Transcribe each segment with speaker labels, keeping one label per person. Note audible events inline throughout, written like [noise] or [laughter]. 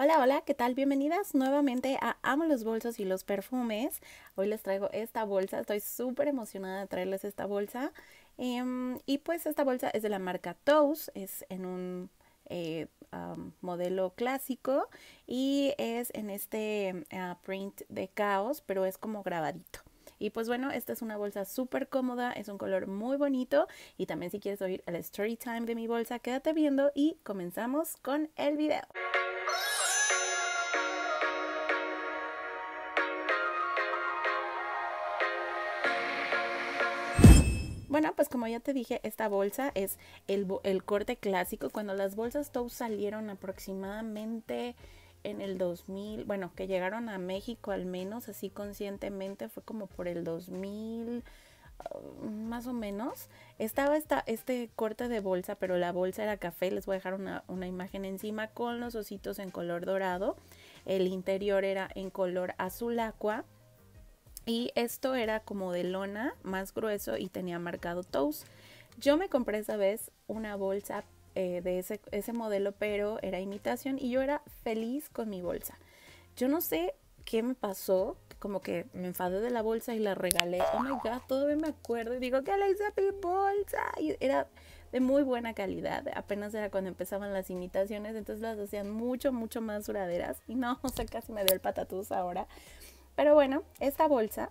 Speaker 1: Hola, hola, ¿qué tal? Bienvenidas nuevamente a Amo los bolsos y los perfumes. Hoy les traigo esta bolsa, estoy súper emocionada de traerles esta bolsa. Em, y pues esta bolsa es de la marca Toast, es en un eh, modelo clásico y es en este ah, print de caos, pero es como grabadito. Y pues bueno, esta es una bolsa súper cómoda, es un color muy bonito. Y también si quieres oír el story time de mi bolsa, quédate viendo y comenzamos con el video. Bueno, pues como ya te dije, esta bolsa es el, corte clásico. Cuando las bolsas Tow salieron aproximadamente en el 2000, bueno, que llegaron a México al menos así conscientemente, fue como por el 2000 ah, más o menos. Estaba esta, este corte de bolsa, pero la bolsa era café. Les voy a dejar una, una, imagen encima con los ositos en color dorado. El interior era en color azul aqua. Y esto era como de lona, más grueso y tenía marcado Toast. Yo me compré esa vez una bolsa eh, de ese, ese modelo, pero era imitación y yo era feliz con mi bolsa. Yo no sé qué me pasó, como que me enfadé de la bolsa y la regalé. Oh my god, todavía me acuerdo. Y digo, ¿qué le hice a mi bolsa? Y era de muy buena calidad. Apenas era cuando empezaban las imitaciones, entonces las hacían mucho, mucho más duraderas. Y no, [laughs] o sea, casi me dio el patatús ahora. Pero bueno, esta bolsa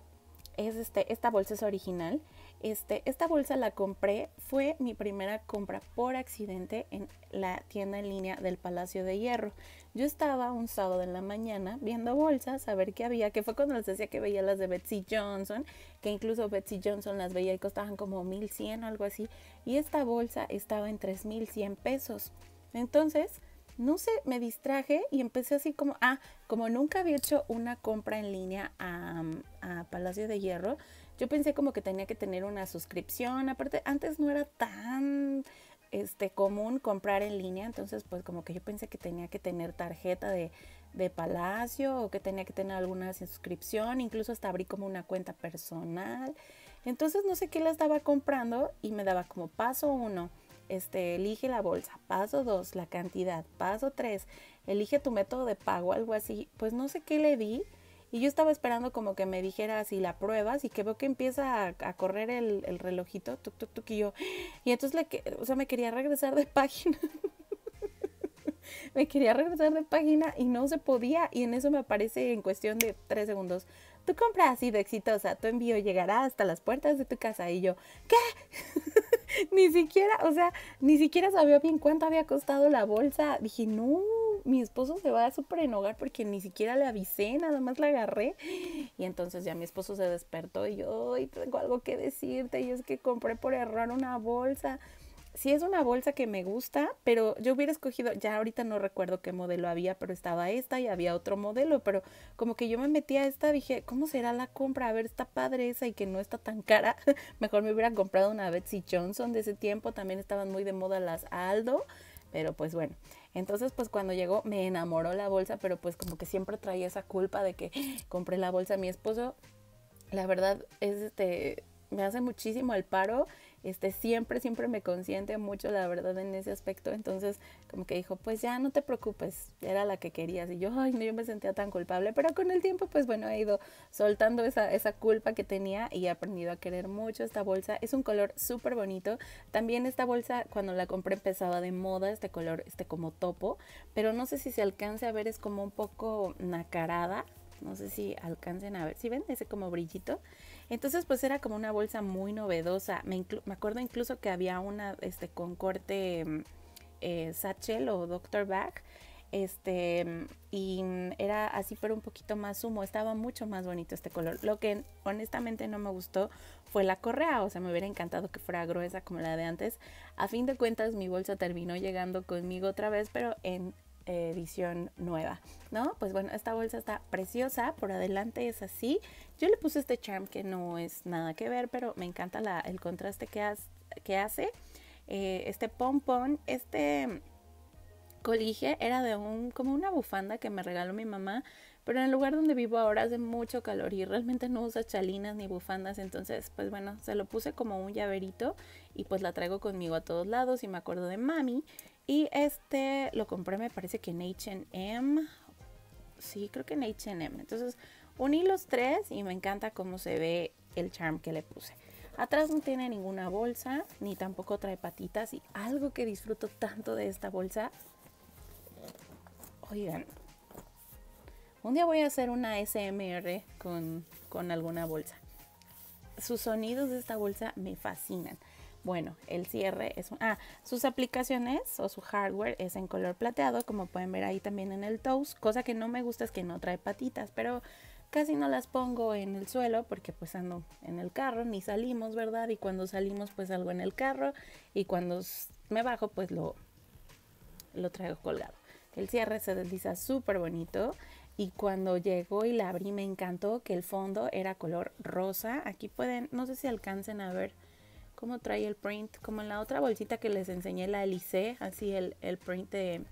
Speaker 1: es este, esta bolsa es original. Este, esta bolsa la compré, fue mi primera compra por accidente en la tienda en línea del Palacio de Hierro. Yo estaba un sábado en la mañana viendo bolsas, a ver qué había, que fue cuando les decía que veía las de Betsy Johnson, que incluso Betsy Johnson las veía y costaban como 1100 o algo así, y esta bolsa estaba en 3100 pesos. Entonces, no sé, me distraje y empecé así como, ah, como nunca había hecho una compra en línea a, Palacio de Hierro, yo pensé como que tenía que tener una suscripción, aparte antes no era tan este, común comprar en línea, entonces pues como que yo pensé que tenía que tener tarjeta de, de Palacio o que tenía que tener alguna suscripción, incluso hasta abrí como una cuenta personal, entonces no sé qué la estaba comprando y me daba como paso uno este, elige la bolsa. Paso 2, la cantidad. Paso 3, elige tu método de pago, algo así. Pues no sé qué le di. Y yo estaba esperando como que me dijera si la pruebas y que veo que empieza a, correr el, el, relojito, tuk tuk tuk y yo. Y entonces, o sea, me quería regresar de página. [laughs] me quería regresar de página y no se podía. Y en eso me aparece en cuestión de tres segundos. Tu compra ha sido exitosa, tu envío llegará hasta las puertas de tu casa. Y yo, ¿qué? ni siquiera, o sea, ni siquiera sabía bien cuánto había costado la bolsa. Dije, no, mi esposo se va a súper hogar porque ni siquiera le avisé, nada más la agarré. Y entonces ya mi esposo se despertó y yo, tengo algo que decirte, y es que compré por error una bolsa sí es una bolsa que me gusta, pero yo hubiera escogido, ya ahorita no recuerdo qué modelo había, pero estaba esta y había otro modelo, pero como que yo me metí a esta, dije, ¿cómo será la compra? A ver, está padre esa y que no está tan cara. [laughs] Mejor me hubiera comprado una Betsy Johnson de ese tiempo, también estaban muy de moda las Aldo, pero pues bueno. Entonces, pues cuando llegó me enamoró la bolsa, pero pues como que siempre traía esa culpa de que ah, compré la bolsa a mi esposo. La verdad es este me hace muchísimo el paro, este, siempre, siempre me consiente mucho, la verdad, en ese aspecto. Entonces, como que dijo, pues ya no te preocupes, era la que querías. Y yo, ay, no, yo me sentía tan culpable, pero con el tiempo, pues bueno, he ido soltando esa, esa culpa que tenía y he aprendido a querer mucho esta bolsa. Es un color súper bonito. También esta bolsa, cuando la compré, empezaba de moda, este color, este como topo, pero no sé si se alcance a ver, es como un poco nacarada no sé si alcancen a ver, si ven ese como brillito. Entonces pues era como una bolsa muy novedosa, me, acuerdo incluso que había una este, con corte eh, satchel o doctor back este y era así pero un poquito más humo, estaba mucho más bonito este color. Lo que honestamente no me gustó fue la correa, o sea, me hubiera encantado que fuera gruesa como la de antes. A fin de cuentas mi bolsa terminó llegando conmigo otra vez, pero en edición nueva, ¿no? Pues bueno, esta bolsa está preciosa, por adelante es así. Yo le puse este charm que no es nada que ver, pero me encanta el contraste que, hace. Eh, este pompón, este colige era de un, como una bufanda que me regaló mi mamá, pero en el lugar donde vivo ahora hace mucho calor y realmente no usa chalinas ni bufandas, entonces pues bueno, se lo puse como un llaverito y pues la traigo conmigo a todos lados y me acuerdo de mami y este lo compré, me parece que en HM. Sí, creo que en HM. Entonces uní los tres y me encanta cómo se ve el charm que le puse. Atrás no tiene ninguna bolsa, ni tampoco trae patitas. Y algo que disfruto tanto de esta bolsa. Oigan, un día voy a hacer una SMR con, con alguna bolsa. Sus sonidos de esta bolsa me fascinan. Bueno, el cierre es... ah, sus aplicaciones o su hardware es en color plateado, como pueden ver ahí también en el toast. Cosa que no me gusta es que no trae patitas, pero casi no las pongo en el suelo porque pues ando en el carro, ni salimos, ¿verdad? Y cuando salimos pues algo en el carro y cuando me bajo pues lo, lo traigo colgado. El cierre se desliza súper bonito y cuando llegó y la abrí me encantó que el fondo era color rosa. Aquí pueden, no sé si alcancen a ver como trae el print, como en la otra bolsita que les enseñé, la Elise, así el, print de,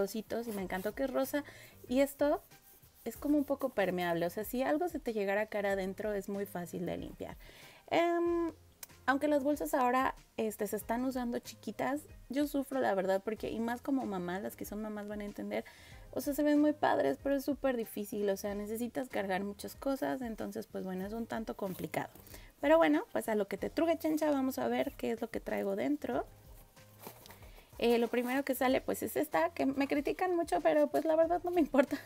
Speaker 1: ositos y me encantó que es rosa. Y esto es como un poco permeable, o sea, si algo se te llegara a cara adentro es muy fácil de limpiar. Em, aunque las bolsas ahora este, se están usando chiquitas, yo sufro la verdad porque, y más como mamá, las que son mamás van a entender, o sea, se ven muy padres, pero es súper difícil, o sea, necesitas cargar muchas cosas, entonces pues bueno, es un tanto complicado. Pero bueno, pues a lo que te trugue chencha, vamos a ver qué es lo que traigo dentro. Eh, lo primero que sale pues es esta, que me critican mucho, pero pues la verdad no me [laughs] importa.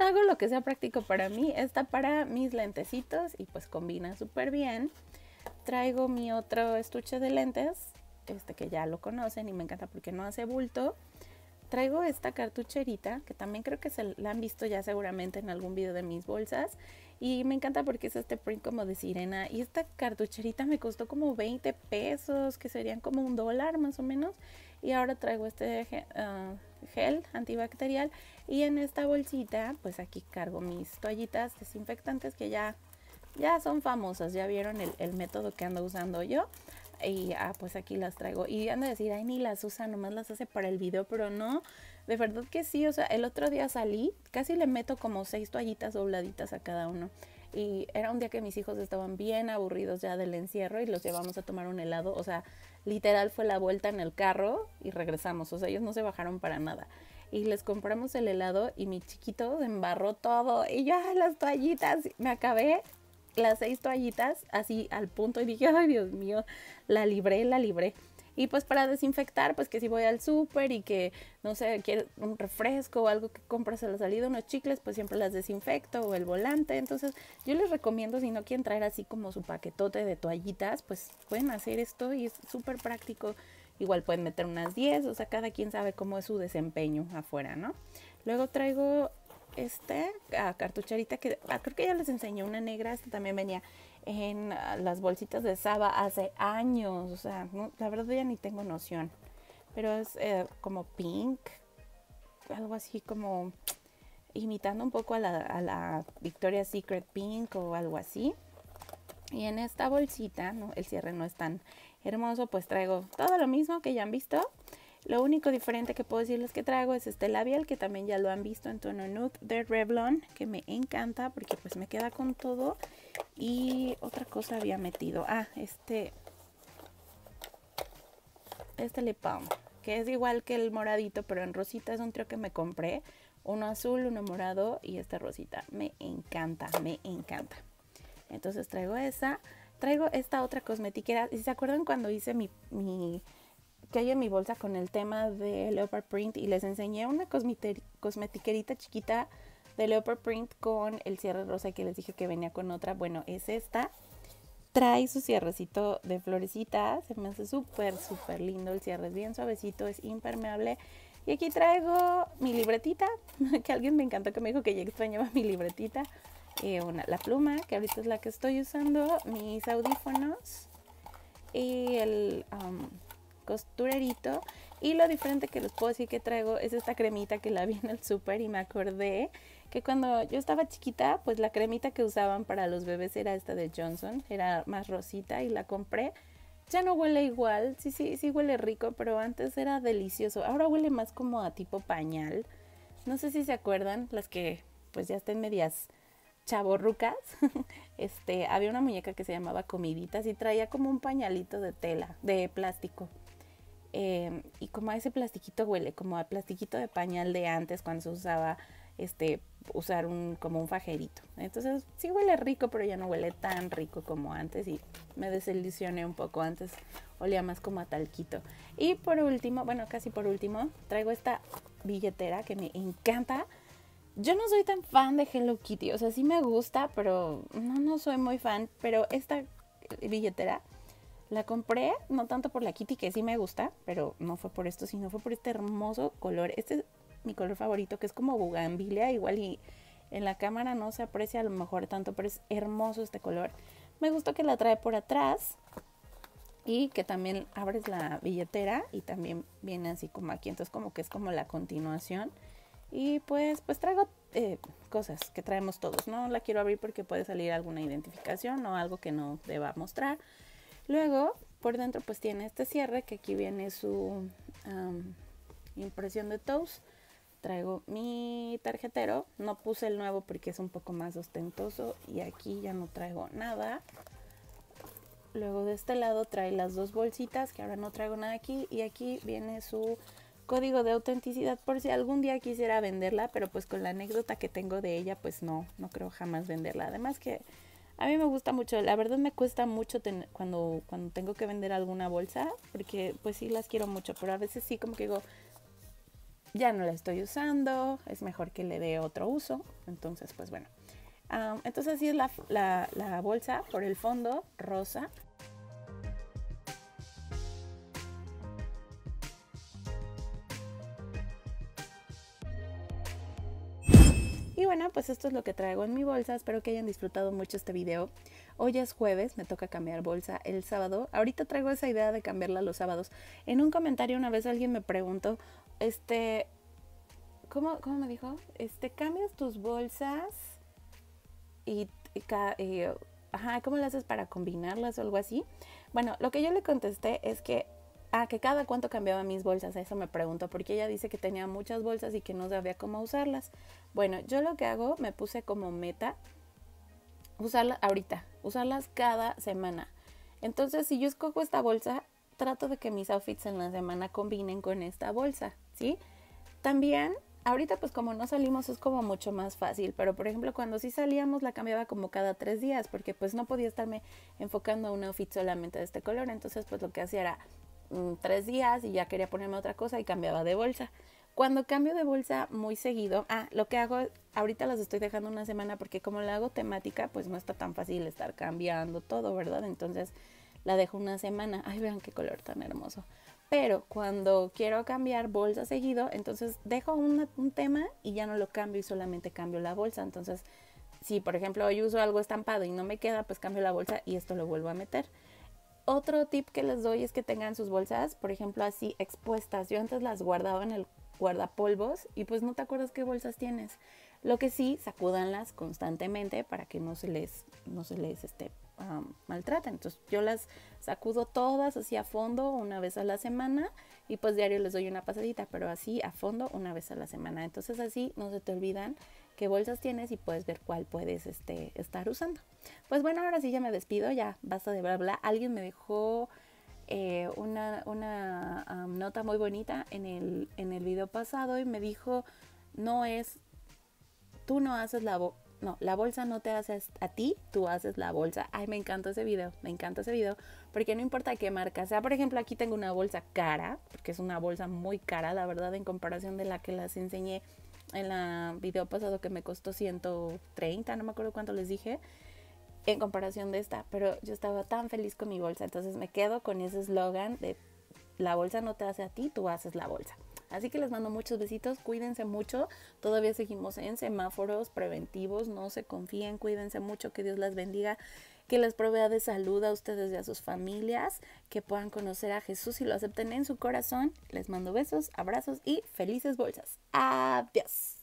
Speaker 1: Hago lo que sea práctico para mí. Esta para mis lentecitos y pues combina súper bien. Traigo mi otro estuche de lentes, este que ya lo conocen y me encanta porque no hace bulto traigo esta cartucherita que también creo que se la han visto ya seguramente en algún video de mis bolsas y me encanta porque es este print como de sirena y esta cartucherita me costó como 20 pesos que serían como un dólar más o menos y ahora traigo este ah, gel, antibacterial y en esta bolsita pues aquí cargo mis toallitas desinfectantes que ya ya son famosas, ya vieron el, el método que ando usando yo y ah, pues aquí las traigo. Y ando a decir, ay, ni las usa, nomás las hace para el video, pero no, de verdad que sí, o sea, el otro día salí, casi le meto como seis toallitas dobladitas a cada uno. Y era un día que mis hijos estaban bien aburridos ya del encierro y los llevamos a tomar un helado, o sea, literal fue la vuelta en el carro y regresamos, o sea, ellos no se bajaron para nada y les compramos el helado y mi chiquito se embarró todo y yo las toallitas me acabé las seis toallitas así al punto y dije, ay Dios mío, la libré, la libré. Y pues para desinfectar, pues que si voy al súper y que, no sé, quiero un refresco o algo que compras a la salida, unos chicles, pues siempre las desinfecto o el volante. Entonces yo les recomiendo, si no quieren traer así como su paquetote de toallitas, pues pueden hacer esto y es súper práctico. Igual pueden meter unas 10, o sea, cada quien sabe cómo es su desempeño afuera, ¿no? Luego traigo este cartucharita cartucherita que ah, creo que ya les enseñé una negra, esta también venía en ah, las bolsitas de Saba hace años, o sea, la verdad ya ni tengo noción, pero es eh, como pink, algo así como imitando un poco a la, Victoria's Secret Pink o algo así. Y en esta bolsita, el cierre no es tan hermoso, pues traigo todo lo mismo que ya han visto, lo único diferente que puedo decirles que traigo es este labial que también ya lo han visto en tono nude de Revlon que me encanta porque pues me queda con todo. Y otra cosa había metido, ah, este, este lip balm que es igual que el moradito pero en rosita es un trío que me compré. Uno azul, uno morado y esta rosita. Me encanta, me encanta. Entonces traigo esa. Traigo esta otra cosmetiquera. Si se acuerdan cuando hice mi que hay en mi bolsa con el tema de leopard print y les enseñé una cosmetiquerita chiquita de leopard print con el cierre rosa que les dije que venía con otra. Bueno, es esta. Trae su cierrecito de florecitas Se me hace súper, súper lindo. El cierre es bien suavecito, es impermeable. Y aquí traigo mi libretita, [laughs] que alguien me encantó que me dijo que ya extrañaba mi libretita. Eh, una, la pluma, que ahorita es la que estoy usando, mis audífonos y el, costurerito. Y lo diferente que les puedo decir que traigo es esta cremita que la vi en el súper y me acordé que cuando yo estaba chiquita, pues la cremita que usaban para los bebés era esta de Johnson, era más rosita y la compré. Ya no huele igual, sí, sí, sí huele rico, pero antes era delicioso. Ahora huele más como a tipo pañal. No sé si se acuerdan, las que pues ya estén medias chaborrucas, [laughs] este, había una muñeca que se llamaba Comiditas y traía como un pañalito de tela, de plástico. Em, y como ese plastiquito huele, como a plastiquito de pañal de antes cuando se usaba este usar un como un fajerito. Entonces sí huele rico, pero ya no huele tan rico como antes y me desilusioné un poco. Antes olía más como a talquito. Y por último, bueno, casi por último, traigo esta billetera que me encanta. Yo no soy tan fan de Hello Kitty, o sea, sí me gusta, pero no no soy muy fan, pero esta billetera la compré no tanto por la Kitty, que sí me gusta, pero no fue por esto, sino fue por este hermoso color. Este es mi color favorito, que es como bugambilia, igual y en la cámara no se aprecia a lo mejor tanto, pero es hermoso este color. Me gustó que la trae por atrás y que también abres la billetera y también viene así como aquí, entonces como que es como la continuación. Y pues, pues traigo eh, cosas que traemos todos, no la quiero abrir porque puede salir alguna identificación o algo que no deba mostrar. Luego, por dentro pues tiene este cierre que aquí viene su impresión de Toast, Traigo mi tarjetero, no puse el nuevo porque es un poco más ostentoso y aquí ya no traigo nada. Luego de este lado trae las dos bolsitas que ahora no traigo nada aquí y aquí viene su código de autenticidad por si algún día quisiera venderla, pero pues con la anécdota que tengo de ella pues no, no creo jamás venderla. Además que a mí me gusta mucho, la verdad me cuesta mucho cuando, cuando tengo que vender alguna bolsa, porque pues sí las quiero mucho, pero a veces sí como que digo, ya no la estoy usando, es mejor que le dé otro uso, entonces pues bueno. Ah, entonces así es la bolsa por el fondo, rosa. bueno, pues esto es lo que traigo en mi bolsa. Espero que hayan disfrutado mucho este video. Hoy es jueves, me toca cambiar bolsa el sábado. Ahorita traigo esa idea de cambiarla los sábados. En un comentario una vez alguien me preguntó, este, ¿cómo, cómo me dijo? Este, cambias tus bolsas y, ¿cómo lo haces para combinarlas o algo así? Bueno, lo que yo le contesté es que Ah, que cada cuánto cambiaba mis bolsas, eso me pregunto, porque ella dice que tenía muchas bolsas y que no sabía cómo usarlas. Bueno, yo lo que hago, me puse como meta usarlas ahorita, usarlas cada semana. Entonces, si yo escojo esta bolsa, trato de que mis outfits en la semana combinen con esta bolsa, ¿sí? También, ahorita pues como no salimos es como mucho más fácil, pero por ejemplo cuando sí salíamos la cambiaba como cada tres días, porque pues no podía estarme enfocando a un outfit solamente de este color, entonces pues lo que hacía era Mm, tres días y ya quería ponerme otra cosa y cambiaba de bolsa. Cuando cambio de bolsa muy seguido, ah, lo que hago, ahorita las estoy dejando una semana porque como la hago temática, pues no está tan fácil estar cambiando todo, ¿verdad? Entonces la dejo una semana. Ay, vean qué color tan hermoso. Pero cuando quiero cambiar bolsa seguido, entonces dejo un tema y ya no lo cambio y solamente cambio la bolsa. Entonces, si por ejemplo hoy uso algo estampado y no me queda, pues cambio la bolsa y esto lo vuelvo a meter. Otro tip que les doy es que tengan sus bolsas, por ejemplo, así expuestas. Yo antes las guardaba en el guardapolvos y pues no te acuerdas qué bolsas tienes. Lo que sí, sacúdanlas constantemente para que no se les, no se les este, maltraten. Entonces yo las sacudo todas así a fondo una vez a la semana y pues diario les doy una pasadita, pero así a fondo una vez a la semana. Entonces así no se te olvidan qué bolsas tienes y puedes ver cuál puedes este, estar usando. Pues bueno, ahora sí ya me despido, ya basta de bla bla. Alguien me dejó eh, una, um, nota muy bonita en el, video pasado y me dijo, no es, tú no haces la bolsa no, la bolsa no te haces a ti, tú haces la bolsa. Ay, me encantó ese video, me encanta ese video, porque no importa qué marca sea. Por ejemplo, aquí tengo una bolsa cara, porque es una bolsa muy cara, la verdad, en comparación de la que las enseñé en el video pasado que me costó 130, no me acuerdo cuánto les dije en comparación de esta, pero yo estaba tan feliz con mi bolsa, entonces me quedo con ese eslogan de la bolsa no te hace a ti, tú haces la bolsa. Así que les mando muchos besitos, cuídense mucho, todavía seguimos en semáforos preventivos, no se confíen, cuídense mucho, que Dios las bendiga, que les provea de salud a ustedes y a sus familias, que puedan conocer a Jesús y lo acepten en su corazón. Les mando besos, abrazos y felices bolsas. Adiós.